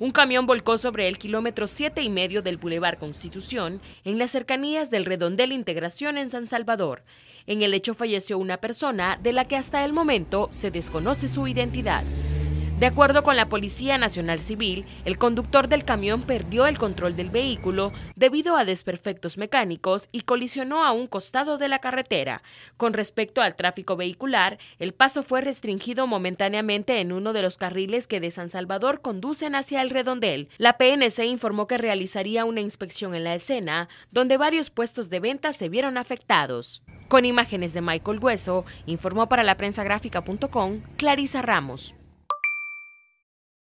Un camión volcó sobre el kilómetro 7 y medio del Boulevard Constitución, en las cercanías del Redondel Integración en San Salvador. En el hecho falleció una persona de la que hasta el momento se desconoce su identidad. De acuerdo con la Policía Nacional Civil, el conductor del camión perdió el control del vehículo debido a desperfectos mecánicos y colisionó a un costado de la carretera. Con respecto al tráfico vehicular, el paso fue restringido momentáneamente en uno de los carriles que de San Salvador conducen hacia el redondel. La PNC informó que realizaría una inspección en la escena, donde varios puestos de venta se vieron afectados. Con imágenes de Michael Hueso, informó para la prensa gráfica.com Clarisa Ramos.